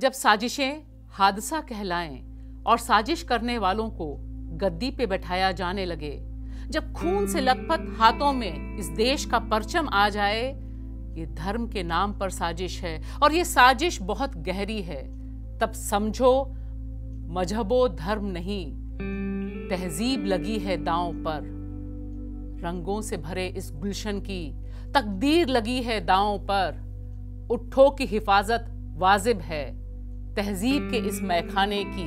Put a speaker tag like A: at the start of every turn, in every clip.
A: जब साजिशें हादसा कहलाएं और साजिश करने वालों को गद्दी पे बैठाया जाने लगे जब खून से लथपथ हाथों में इस देश का परचम आ जाए ये धर्म के नाम पर साजिश है और ये साजिश बहुत गहरी है तब समझो मजहबो धर्म नहीं तहजीब लगी है दांव पर रंगों से भरे इस गुलशन की तकदीर लगी है दांव पर उठो की हिफाजत वाजिब है तहजीब के इस मैखाने की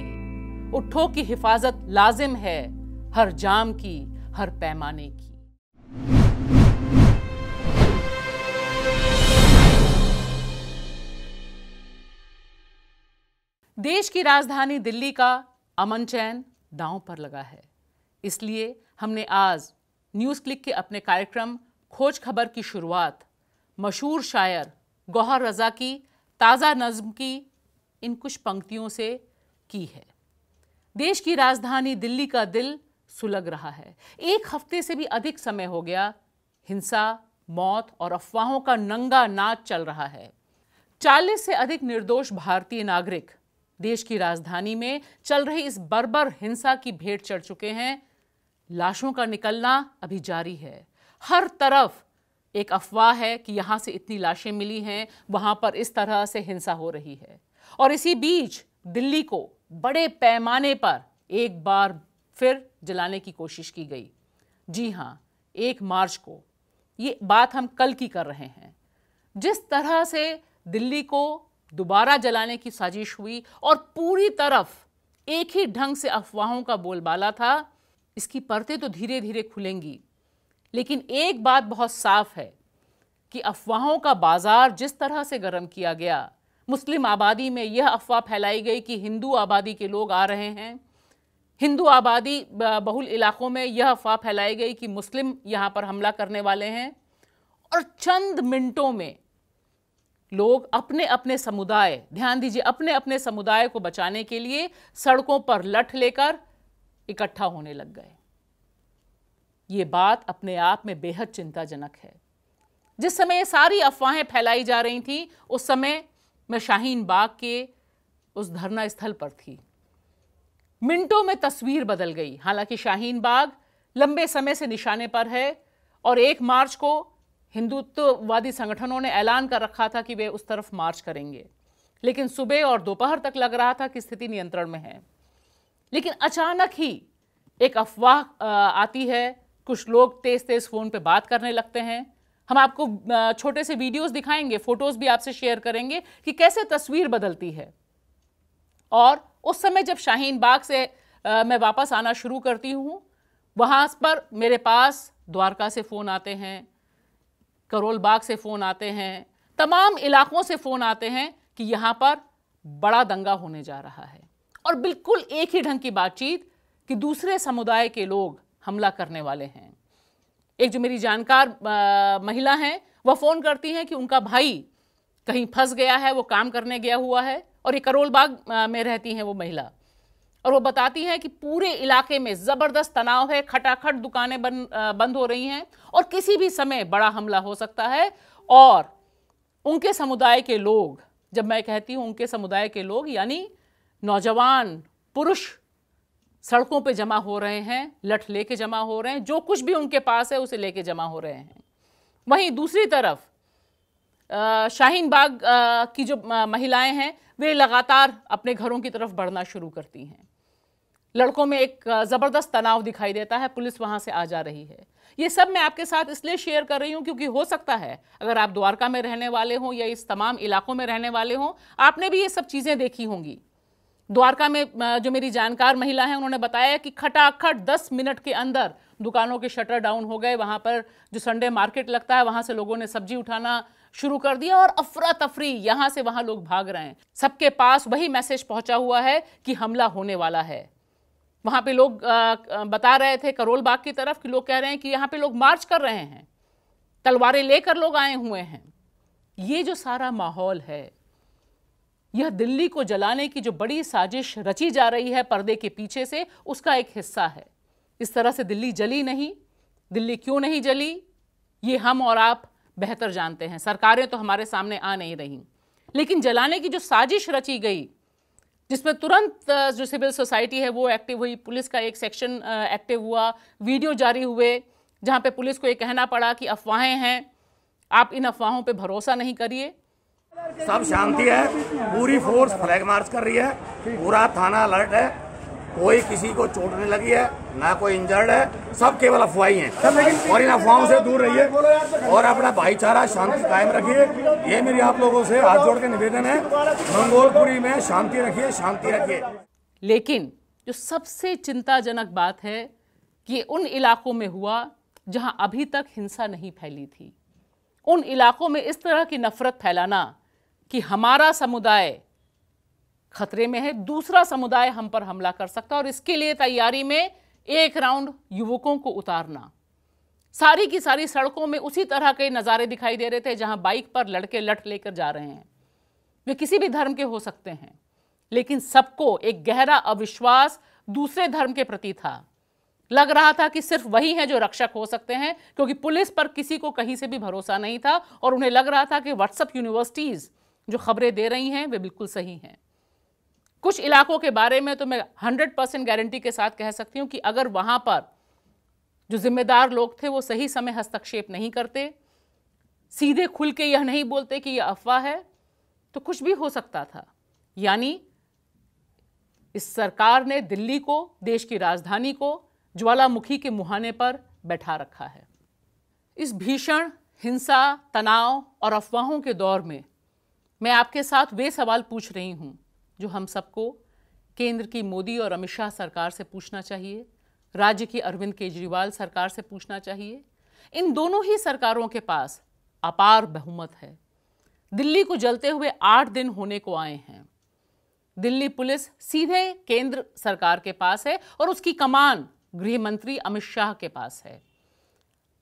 A: उठो की हिफाजत लाजिम है हर जाम की हर पैमाने की देश की राजधानी दिल्ली का अमन चैन दांव पर लगा है इसलिए हमने आज न्यूज़ क्लिक के अपने कार्यक्रम खोज खबर की शुरुआत मशहूर शायर गौहर रजा की ताज़ा नज्म की इन कुछ पंक्तियों से की है देश की राजधानी दिल्ली का दिल सुलग रहा है एक हफ्ते से भी अधिक समय हो गया हिंसा मौत और अफवाहों का नंगा नाच चल रहा है 40 से अधिक निर्दोष भारतीय नागरिक देश की राजधानी में चल रही इस बर्बर हिंसा की भेंट चढ़ चुके हैं लाशों का निकलना अभी जारी है हर तरफ एक अफवाह है कि यहां से इतनी लाशें मिली हैं वहां पर इस तरह से हिंसा हो रही है और इसी बीच दिल्ली को बड़े पैमाने पर एक बार फिर जलाने की कोशिश की गई जी हाँ एक मार्च को ये बात हम कल की कर रहे हैं जिस तरह से दिल्ली को दोबारा जलाने की साजिश हुई और पूरी तरफ एक ही ढंग से अफवाहों का बोलबाला था इसकी परतें तो धीरे धीरे खुलेंगी लेकिन एक बात बहुत साफ है कि अफवाहों का बाजार जिस तरह से गर्म किया गया मुस्लिम आबादी में यह अफवाह फैलाई गई कि हिंदू आबादी के लोग आ रहे हैं हिंदू आबादी बहुल इलाकों में यह अफवाह फैलाई गई कि मुस्लिम यहाँ पर हमला करने वाले हैं और चंद मिनटों में लोग अपने अपने समुदाय ध्यान दीजिए अपने अपने समुदाय को बचाने के लिए सड़कों पर लठ लेकर इकट्ठा होने लग गए ये बात अपने आप में बेहद चिंताजनक है जिस समय ये सारी अफवाहें फैलाई जा रही थी उस समय मैं शाहीन बाग के उस धरना स्थल पर थी मिनटों में तस्वीर बदल गई हालांकि शाहीन बाग लंबे समय से निशाने पर है और एक मार्च को हिंदुत्ववादी संगठनों ने ऐलान कर रखा था कि वे उस तरफ मार्च करेंगे लेकिन सुबह और दोपहर तक लग रहा था कि स्थिति नियंत्रण में है लेकिन अचानक ही एक अफवाह आती है कुछ लोग तेज तेज फ़ोन पे बात करने लगते हैं हम आपको छोटे से वीडियोस दिखाएंगे फोटोज भी आपसे शेयर करेंगे कि कैसे तस्वीर बदलती है और उस समय जब शाहीन बाग से आ, मैं वापस आना शुरू करती हूँ वहाँ पर मेरे पास द्वारका से फ़ोन आते हैं करोल बाग से फ़ोन आते हैं तमाम इलाकों से फ़ोन आते हैं कि यहाँ पर बड़ा दंगा होने जा रहा है और बिल्कुल एक ही ढंग की बातचीत कि दूसरे समुदाय के लोग हमला करने वाले हैं एक जो मेरी जानकार महिला हैं वह फ़ोन करती हैं कि उनका भाई कहीं फंस गया है वो काम करने गया हुआ है और ये करोलबाग में रहती हैं वो महिला और वो बताती हैं कि पूरे इलाके में ज़बरदस्त तनाव है खटाखट दुकानें बन बंद हो रही हैं और किसी भी समय बड़ा हमला हो सकता है और उनके समुदाय के लोग जब मैं कहती हूँ उनके समुदाय के लोग यानी नौजवान पुरुष सड़कों पे जमा हो रहे हैं लठ लेके जमा हो रहे हैं जो कुछ भी उनके पास है उसे लेके जमा हो रहे हैं वहीं दूसरी तरफ शाहीन बाग की जो महिलाएं हैं वे लगातार अपने घरों की तरफ बढ़ना शुरू करती हैं लड़कों में एक ज़बरदस्त तनाव दिखाई देता है पुलिस वहाँ से आ जा रही है ये सब मैं आपके साथ इसलिए शेयर कर रही हूँ क्योंकि हो सकता है अगर आप द्वारका में रहने वाले हों या इस तमाम इलाकों में रहने वाले हों आपने भी ये सब चीज़ें देखी होंगी द्वारका में जो मेरी जानकार महिला है उन्होंने बताया कि खटाखट दस मिनट के अंदर दुकानों के शटर डाउन हो गए वहाँ पर जो संडे मार्केट लगता है वहाँ से लोगों ने सब्जी उठाना शुरू कर दिया और अफरा तफरी यहाँ से वहाँ लोग भाग रहे हैं सबके पास वही मैसेज पहुंचा हुआ है कि हमला होने वाला है वहाँ पे लोग बता रहे थे करोल बाग की तरफ कि लोग कह रहे हैं कि यहाँ पे लोग मार्च कर रहे हैं तलवारें लेकर लोग आए हुए हैं ये जो सारा माहौल है यह दिल्ली को जलाने की जो बड़ी साजिश रची जा रही है पर्दे के पीछे से उसका एक हिस्सा है इस तरह से दिल्ली जली नहीं दिल्ली क्यों नहीं जली ये हम और आप बेहतर जानते हैं सरकारें तो हमारे सामने आ नहीं रही लेकिन जलाने की जो साजिश रची गई जिसमें तुरंत जो सिविल सोसाइटी है वो एक्टिव हुई पुलिस का एक सेक्शन एक्टिव हुआ वीडियो जारी हुए जहाँ पे पुलिस को ये कहना पड़ा कि अफवाहें हैं आप इन अफवाहों पे भरोसा नहीं करिए सब शांति
B: है पूरी फोर्स फ्लैग मार्च कर रही है पूरा थाना अलर्ट है कोई किसी को चोट नहीं लगी है ना कोई इंजर्ड है सब केवल अफवाही है और इन अफवाहों से दूर रहिए और अपना भाईचारा शांति कायम रखिए ये मेरी आप लोगों से हाथ जोड़ के
A: निवेदन है
C: मंगोलपुरी में शांति रखिए शांति रखिए
A: लेकिन जो सबसे चिंताजनक बात है कि उन इलाकों में हुआ जहां अभी तक हिंसा नहीं फैली थी उन इलाकों में इस तरह की नफरत फैलाना कि हमारा समुदाय खतरे में है दूसरा समुदाय हम पर हमला कर सकता है और इसके लिए तैयारी में एक राउंड युवकों को उतारना सारी की सारी सड़कों में उसी तरह के नज़ारे दिखाई दे रहे थे जहां बाइक पर लड़के लट लेकर जा रहे हैं वे किसी भी धर्म के हो सकते हैं लेकिन सबको एक गहरा अविश्वास दूसरे धर्म के प्रति था लग रहा था कि सिर्फ वही हैं जो रक्षक हो सकते हैं क्योंकि पुलिस पर किसी को कहीं से भी भरोसा नहीं था और उन्हें लग रहा था कि व्हाट्सअप यूनिवर्सिटीज़ जो खबरें दे रही हैं वे बिल्कुल सही हैं कुछ इलाकों के बारे में तो मैं हंड्रेड परसेंट गारंटी के साथ कह सकती हूँ कि अगर वहाँ पर जो जिम्मेदार लोग थे वो सही समय हस्तक्षेप नहीं करते सीधे खुल के यह नहीं बोलते कि यह अफवाह है तो कुछ भी हो सकता था यानी इस सरकार ने दिल्ली को देश की राजधानी को ज्वालामुखी के मुहाने पर बैठा रखा है इस भीषण हिंसा तनाव और अफवाहों के दौर में मैं आपके साथ वे सवाल पूछ रही हूँ जो हम सबको केंद्र की मोदी और अमित शाह सरकार से पूछना चाहिए राज्य की अरविंद केजरीवाल सरकार से पूछना चाहिए इन दोनों ही सरकारों के पास अपार बहुमत है दिल्ली को जलते हुए आठ दिन होने को आए हैं दिल्ली पुलिस सीधे केंद्र सरकार के पास है और उसकी कमान गृह मंत्री अमित शाह के पास है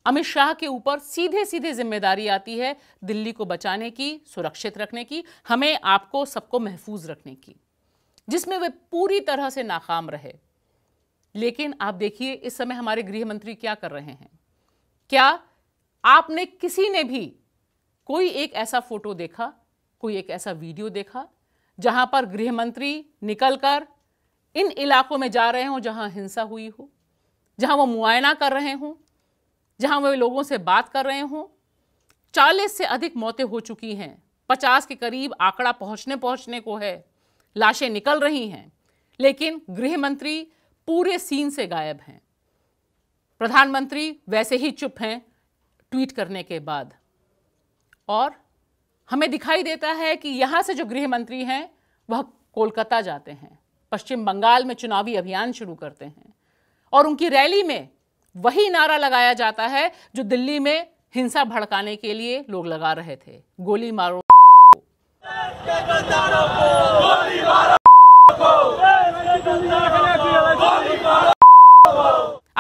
A: अमित शाह के ऊपर सीधे सीधे जिम्मेदारी आती है दिल्ली को बचाने की सुरक्षित रखने की हमें आपको सबको महफूज रखने की जिसमें वे पूरी तरह से नाकाम रहे लेकिन आप देखिए इस समय हमारे गृह मंत्री क्या कर रहे हैं क्या आपने किसी ने भी कोई एक ऐसा फोटो देखा कोई एक ऐसा वीडियो देखा जहां पर गृह मंत्री निकलकर इन इलाकों में जा रहे हों जहां हिंसा हुई हो जहां वो मुआयना कर रहे हों जहां वे लोगों से बात कर रहे हों चालीस से अधिक मौतें हो चुकी हैं पचास के करीब आंकड़ा पहुंचने पहुंचने को है लाशें निकल रही हैं लेकिन गृह मंत्री पूरे सीन से गायब हैं प्रधानमंत्री वैसे ही चुप हैं ट्वीट करने के बाद और हमें दिखाई देता है कि यहाँ से जो गृह मंत्री हैं वह कोलकाता जाते हैं पश्चिम बंगाल में चुनावी अभियान शुरू करते हैं और उनकी रैली में वही नारा लगाया जाता है जो दिल्ली में हिंसा भड़काने के लिए लोग लगा रहे थे गोली मारो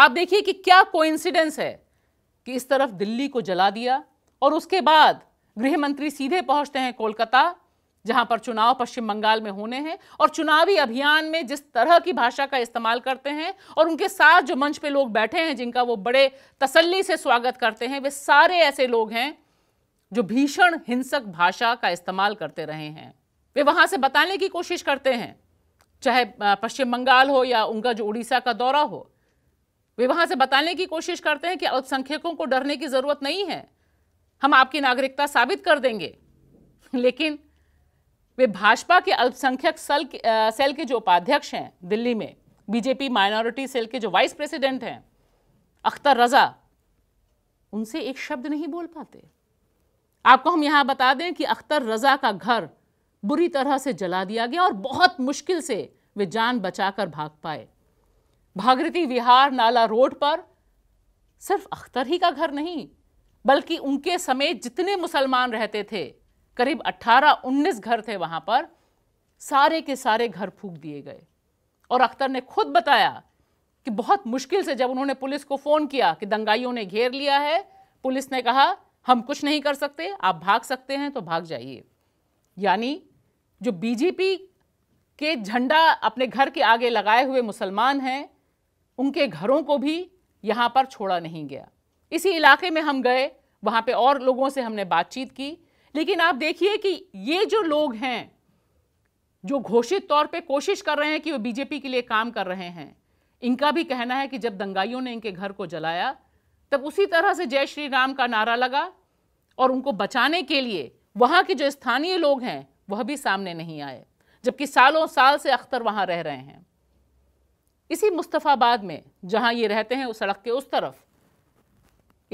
A: आप देखिए कि क्या कोइंसिडेंस है कि इस तरफ दिल्ली को जला दिया और उसके बाद गृह मंत्री सीधे पहुंचते हैं कोलकाता जहां पर चुनाव पश्चिम बंगाल में होने हैं और चुनावी अभियान में जिस तरह की भाषा का इस्तेमाल करते हैं और उनके साथ जो मंच पे लोग बैठे हैं जिनका वो बड़े तसल्ली से स्वागत करते हैं वे सारे ऐसे लोग हैं जो भीषण हिंसक भाषा का इस्तेमाल करते रहे हैं वे वहां से बताने की कोशिश करते हैं चाहे पश्चिम बंगाल हो या उनका जो उड़ीसा का दौरा हो वे वहां से बताने की कोशिश करते हैं कि अल्पसंख्यकों को डरने की ज़रूरत नहीं है हम आपकी नागरिकता साबित कर देंगे लेकिन वे भाजपा के अल्पसंख्यक सल सेल के जो उपाध्यक्ष हैं दिल्ली में बीजेपी माइनॉरिटी सेल के जो वाइस प्रेसिडेंट हैं अख्तर रजा उनसे एक शब्द नहीं बोल पाते आपको हम यहां बता दें कि अख्तर रजा का घर बुरी तरह से जला दिया गया और बहुत मुश्किल से वे जान बचाकर भाग पाए भागीरथी विहार नाला रोड पर सिर्फ अख्तर ही का घर नहीं बल्कि उनके समेत जितने मुसलमान रहते थे करीब 18-19 घर थे वहाँ पर सारे के सारे घर फूक दिए गए और अख्तर ने खुद बताया कि बहुत मुश्किल से जब उन्होंने पुलिस को फ़ोन किया कि दंगाइयों ने घेर लिया है पुलिस ने कहा हम कुछ नहीं कर सकते आप भाग सकते हैं तो भाग जाइए यानी जो बीजेपी के झंडा अपने घर के आगे लगाए हुए मुसलमान हैं उनके घरों को भी यहाँ पर छोड़ा नहीं गया इसी इलाके में हम गए वहाँ पे और लोगों से हमने बातचीत की लेकिन आप देखिए कि ये जो लोग हैं जो घोषित तौर पे कोशिश कर रहे हैं कि वो बीजेपी के लिए काम कर रहे हैं इनका भी कहना है कि जब दंगाइयों ने इनके घर को जलाया तब उसी तरह से जय श्री राम का नारा लगा और उनको बचाने के लिए वहाँ के जो स्थानीय लोग हैं वह भी सामने नहीं आए जबकि सालों साल से अख्तर वहाँ रह रहे हैं इसी मुस्तफ़ाबाद में जहाँ ये रहते हैं उस सड़क के उस तरफ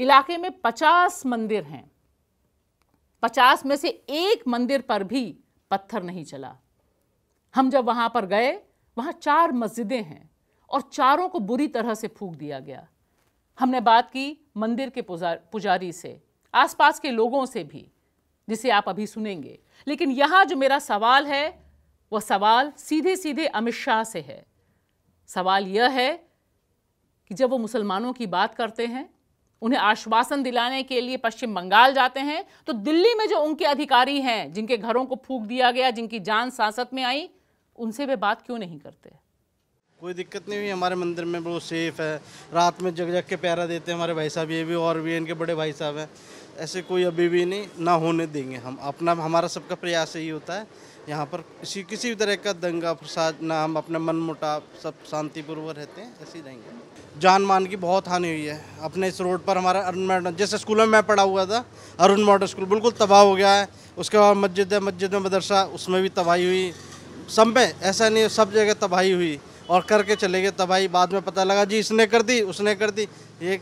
A: इलाके में पचास मंदिर हैं पचास में से एक मंदिर पर भी पत्थर नहीं चला हम जब वहाँ पर गए वहाँ चार मस्जिदें हैं और चारों को बुरी तरह से फूक दिया गया हमने बात की मंदिर के पुजारी से आसपास के लोगों से भी जिसे आप अभी सुनेंगे लेकिन यहाँ जो मेरा सवाल है वह सवाल सीधे सीधे अमित शाह से है सवाल यह है कि जब वो मुसलमानों की बात करते हैं उन्हें आश्वासन दिलाने के लिए पश्चिम बंगाल जाते हैं तो दिल्ली में जो उनके अधिकारी हैं जिनके घरों को फूक दिया गया जिनकी जान सांसद में आई उनसे वे बात क्यों नहीं करते
B: कोई दिक्कत नहीं हुई हमारे मंदिर में वो सेफ है रात में जग जग के प्यारा देते हैं हमारे भाई साहब ये भी और भी इनके बड़े भाई साहब हैं ऐसे कोई अभी भी नहीं ना होने देंगे हम अपना हमारा सबका प्रयास यही होता है यहाँ पर किसी किसी भी तरह का दंगा फसाद ना हम अपने मन मुटाव सब शांतिपूर्वक रहते हैं ऐसे ही रहेंगे जान मान की बहुत हानि हुई है अपने इस रोड पर हमारा अरुण मॉडल जैसे स्कूल में मैं पढ़ा हुआ था अरुण मॉडल स्कूल बिल्कुल तबाह हो गया है उसके बाद मस्जिद है मस्जिद में मदरसा उसमें भी तबाही हुई सब में ऐसा नहीं सब जगह तबाही हुई और करके चले गए तबाही बाद में पता लगा जी इसने कर दी उसने कर दी ये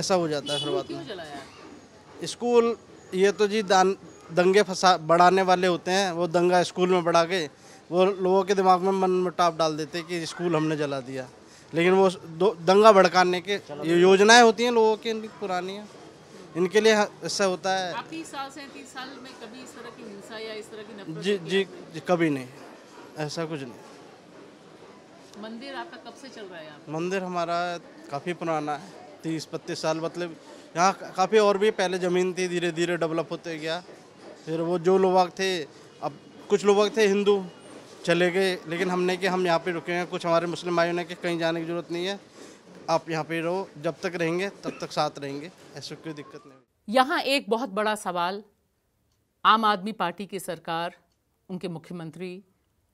B: ऐसा हो जाता है फिर बात में स्कूल ये तो जी दान दंगे फसा बढ़ाने वाले होते हैं वो दंगा स्कूल में बढ़ा के वो लोगों के दिमाग में मन मुटाव डाल देते कि स्कूल हमने जला दिया लेकिन वो दंगा भड़काने के ये योजनाएं होती हैं लोगों की पुरानी है इनके लिए ऐसा होता है आप
A: साल से साल में कभी इस तरह की हिंसा या इस तरह की जी
B: जी, जी कभी नहीं ऐसा कुछ नहीं
A: मंदिर आपका कब से चल रहा
B: है मंदिर हमारा काफ़ी पुराना है तीस बत्तीस साल मतलब यहाँ काफ़ी और भी पहले ज़मीन थी धीरे धीरे डेवलप होते गया फिर वो जो लोग थे अब कुछ लोग थे हिंदू चले गए लेकिन हमने कि हम यहाँ पे रुके हैं कुछ हमारे मुस्लिम भाइयों ने कि कहीं जाने की ज़रूरत नहीं है आप यहाँ पे रहो जब तक रहेंगे तब तक साथ रहेंगे ऐसे कोई दिक्कत नहीं
A: यहाँ एक बहुत बड़ा सवाल आम आदमी पार्टी की सरकार उनके मुख्यमंत्री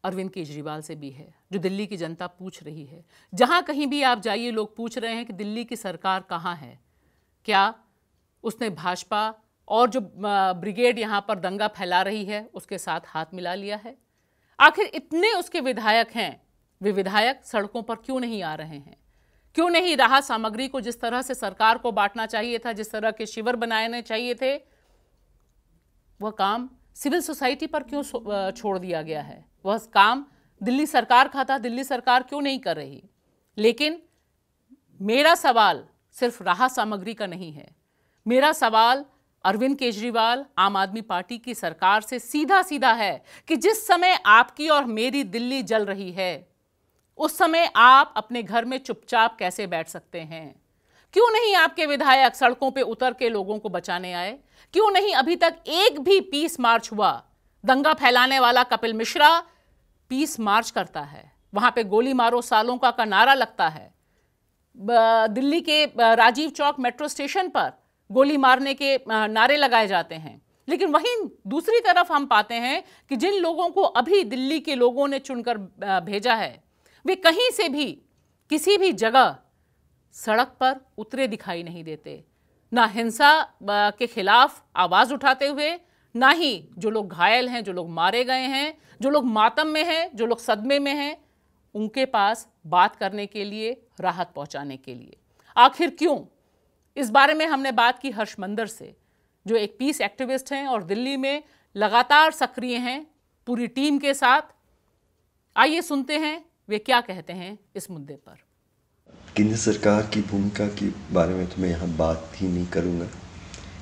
A: अरविंद केजरीवाल से भी है जो दिल्ली की जनता पूछ रही है जहाँ कहीं भी आप जाइए लोग पूछ रहे हैं कि दिल्ली की सरकार कहाँ है क्या उसने भाजपा और जो ब्रिगेड यहाँ पर दंगा फैला रही है उसके साथ हाथ मिला लिया है आखिर इतने उसके विधायक हैं वे विधायक सड़कों पर क्यों नहीं आ रहे हैं क्यों नहीं राहत सामग्री को जिस तरह से सरकार को बांटना चाहिए था जिस तरह के शिविर बनाने चाहिए थे वह काम सिविल सोसाइटी पर क्यों छोड़ दिया गया है वह काम दिल्ली सरकार का था दिल्ली सरकार क्यों नहीं कर रही लेकिन मेरा सवाल सिर्फ राहत सामग्री का नहीं है मेरा सवाल अरविंद केजरीवाल आम आदमी पार्टी की सरकार से सीधा सीधा है कि जिस समय आपकी और मेरी दिल्ली जल रही है उस समय आप अपने घर में चुपचाप कैसे बैठ सकते हैं क्यों नहीं आपके विधायक सड़कों पर उतर के लोगों को बचाने आए क्यों नहीं अभी तक एक भी पीस मार्च हुआ दंगा फैलाने वाला कपिल मिश्रा पीस मार्च करता है वहां पे गोली मारो सालों का का नारा लगता है दिल्ली के राजीव चौक मेट्रो स्टेशन पर गोली मारने के नारे लगाए जाते हैं लेकिन वहीं दूसरी तरफ हम पाते हैं कि जिन लोगों को अभी दिल्ली के लोगों ने चुनकर भेजा है वे कहीं से भी किसी भी जगह सड़क पर उतरे दिखाई नहीं देते ना हिंसा के खिलाफ आवाज़ उठाते हुए ना ही जो लोग घायल हैं जो लोग मारे गए हैं जो लोग मातम में हैं जो लोग सदमे में हैं उनके पास बात करने के लिए राहत पहुंचाने के लिए आखिर क्यों इस बारे में हमने बात की हर्षमंदर से जो एक पीस एक्टिविस्ट हैं और दिल्ली में लगातार सक्रिय हैं पूरी टीम के साथ आइए सुनते हैं वे क्या कहते हैं इस मुद्दे
C: पर केंद्र सरकार की भूमिका के बारे में तो मैं यहाँ बात ही नहीं करूँगा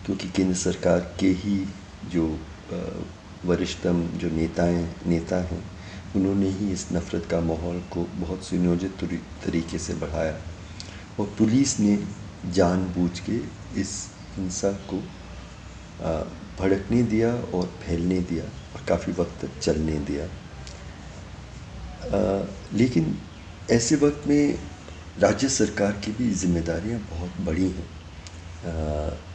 C: क्योंकि केंद्र सरकार के ही जो वरिष्ठतम जो नेताएं नेता हैं उन्होंने ही इस नफ़रत का माहौल को बहुत सुनियोजित तरीके से बढ़ाया और पुलिस ने जानबूझ के इस हिंसा को भड़कने दिया और फैलने दिया और काफ़ी वक्त तक चलने दिया आ, लेकिन ऐसे वक्त में राज्य सरकार की भी जिम्मेदारियां बहुत बड़ी हैं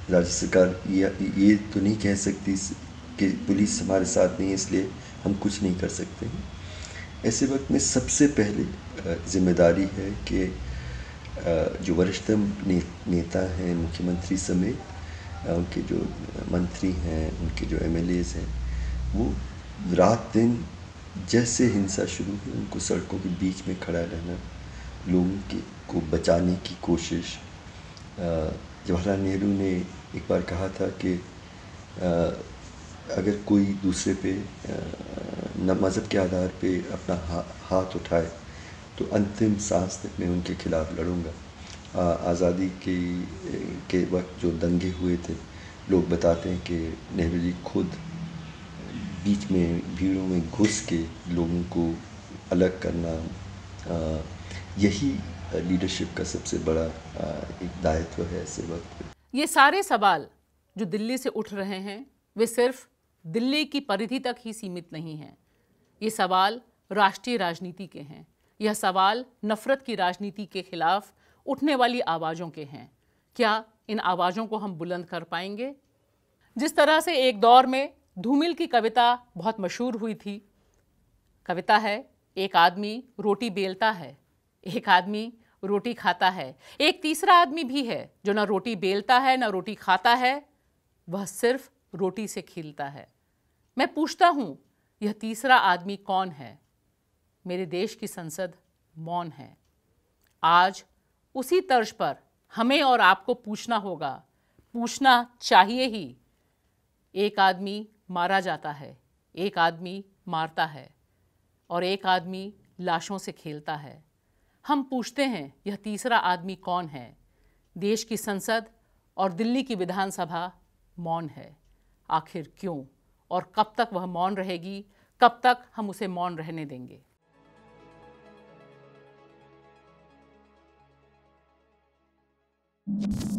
C: राज्य सरकार ये तो नहीं कह सकती कि पुलिस हमारे साथ नहीं है इसलिए हम कुछ नहीं कर सकते ऐसे वक्त में सबसे पहले जिम्मेदारी है कि जो वरिष्ठतम ने, नेता हैं मुख्यमंत्री समेत उनके जो मंत्री हैं उनके जो एम हैं वो रात दिन जैसे हिंसा शुरू हुई उनको सड़कों के बीच में खड़ा रहना लोगों के को बचाने की कोशिश जवाहरलाल नेहरू ने एक बार कहा था कि अगर कोई दूसरे पे मज़हब के आधार पे अपना हा, हाथ उठाए तो अंतिम सांस तक मैं उनके खिलाफ लड़ूंगा आज़ादी के के वक्त जो दंगे हुए थे लोग बताते हैं कि नेहरू जी खुद बीच में भीड़ों में घुस के लोगों को अलग करना आ, यही लीडरशिप का सबसे बड़ा आ, एक दायित्व है ऐसे वक्त
A: पे ये सारे सवाल जो दिल्ली से उठ रहे हैं वे सिर्फ दिल्ली की परिधि तक ही सीमित नहीं हैं ये सवाल राष्ट्रीय राजनीति के हैं यह सवाल नफरत की राजनीति के खिलाफ उठने वाली आवाज़ों के हैं क्या इन आवाज़ों को हम बुलंद कर पाएंगे जिस तरह से एक दौर में धूमिल की कविता बहुत मशहूर हुई थी कविता है एक आदमी रोटी बेलता है एक आदमी रोटी खाता है एक तीसरा आदमी भी है जो ना रोटी बेलता है ना रोटी खाता है वह सिर्फ रोटी से खिलता है मैं पूछता हूँ यह तीसरा आदमी कौन है मेरे देश की संसद मौन है आज उसी तर्ज पर हमें और आपको पूछना होगा पूछना चाहिए ही एक आदमी मारा जाता है एक आदमी मारता है और एक आदमी लाशों से खेलता है हम पूछते हैं यह तीसरा आदमी कौन है देश की संसद और दिल्ली की विधानसभा मौन है आखिर क्यों और कब तक वह मौन रहेगी कब तक हम उसे मौन रहने देंगे you.